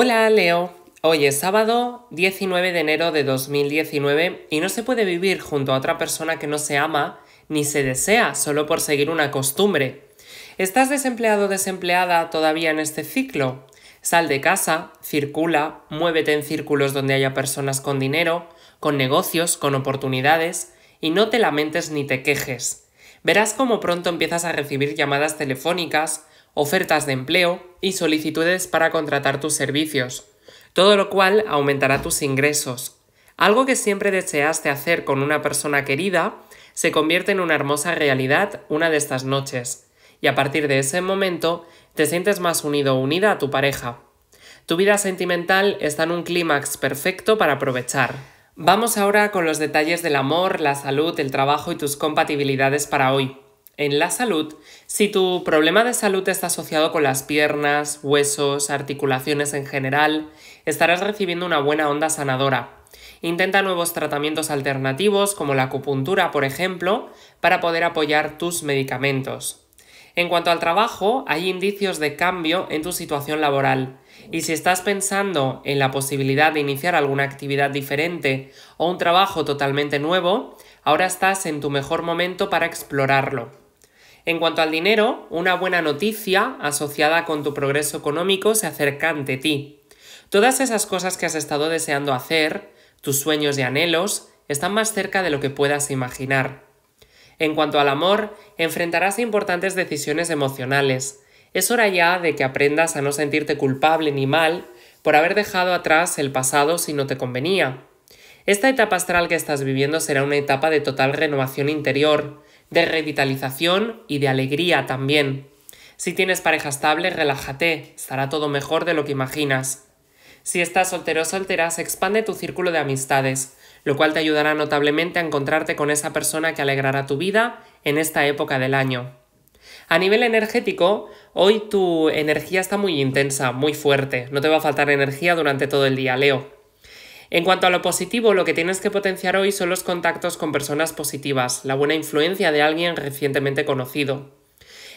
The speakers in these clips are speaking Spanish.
Hola Leo, hoy es sábado 19 de enero de 2019 y no se puede vivir junto a otra persona que no se ama ni se desea solo por seguir una costumbre. ¿Estás desempleado o desempleada todavía en este ciclo? Sal de casa, circula, muévete en círculos donde haya personas con dinero, con negocios, con oportunidades y no te lamentes ni te quejes. Verás cómo pronto empiezas a recibir llamadas telefónicas, ofertas de empleo y solicitudes para contratar tus servicios, todo lo cual aumentará tus ingresos. Algo que siempre deseaste hacer con una persona querida se convierte en una hermosa realidad una de estas noches, y a partir de ese momento te sientes más unido o unida a tu pareja. Tu vida sentimental está en un clímax perfecto para aprovechar. Vamos ahora con los detalles del amor, la salud, el trabajo y tus compatibilidades para hoy en la salud si tu problema de salud está asociado con las piernas, huesos, articulaciones en general, estarás recibiendo una buena onda sanadora. Intenta nuevos tratamientos alternativos como la acupuntura, por ejemplo, para poder apoyar tus medicamentos. En cuanto al trabajo, hay indicios de cambio en tu situación laboral y si estás pensando en la posibilidad de iniciar alguna actividad diferente o un trabajo totalmente nuevo, ahora estás en tu mejor momento para explorarlo. En cuanto al dinero, una buena noticia asociada con tu progreso económico se acerca ante ti. Todas esas cosas que has estado deseando hacer, tus sueños y anhelos, están más cerca de lo que puedas imaginar. En cuanto al amor, enfrentarás importantes decisiones emocionales. Es hora ya de que aprendas a no sentirte culpable ni mal por haber dejado atrás el pasado si no te convenía. Esta etapa astral que estás viviendo será una etapa de total renovación interior, de revitalización y de alegría también. Si tienes pareja estable, relájate, estará todo mejor de lo que imaginas. Si estás soltero o soltera, expande tu círculo de amistades, lo cual te ayudará notablemente a encontrarte con esa persona que alegrará tu vida en esta época del año. A nivel energético, hoy tu energía está muy intensa, muy fuerte. No te va a faltar energía durante todo el día, Leo. En cuanto a lo positivo, lo que tienes que potenciar hoy son los contactos con personas positivas, la buena influencia de alguien recientemente conocido.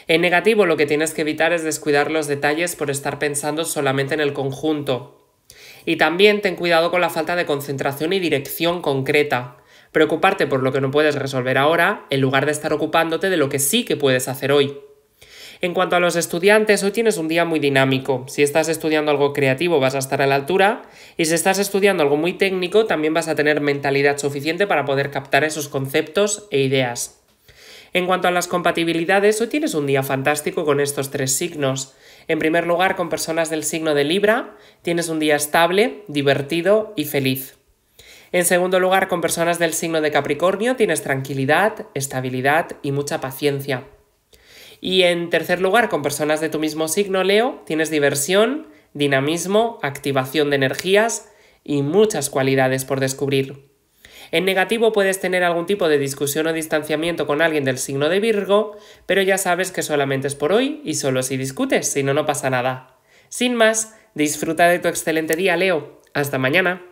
En negativo, lo que tienes que evitar es descuidar los detalles por estar pensando solamente en el conjunto. Y también ten cuidado con la falta de concentración y dirección concreta. Preocuparte por lo que no puedes resolver ahora en lugar de estar ocupándote de lo que sí que puedes hacer hoy. En cuanto a los estudiantes, hoy tienes un día muy dinámico. Si estás estudiando algo creativo vas a estar a la altura y si estás estudiando algo muy técnico también vas a tener mentalidad suficiente para poder captar esos conceptos e ideas. En cuanto a las compatibilidades, hoy tienes un día fantástico con estos tres signos. En primer lugar, con personas del signo de Libra, tienes un día estable, divertido y feliz. En segundo lugar, con personas del signo de Capricornio, tienes tranquilidad, estabilidad y mucha paciencia. Y en tercer lugar, con personas de tu mismo signo, Leo, tienes diversión, dinamismo, activación de energías y muchas cualidades por descubrir. En negativo puedes tener algún tipo de discusión o distanciamiento con alguien del signo de Virgo, pero ya sabes que solamente es por hoy y solo si discutes, si no, no pasa nada. Sin más, disfruta de tu excelente día, Leo. Hasta mañana.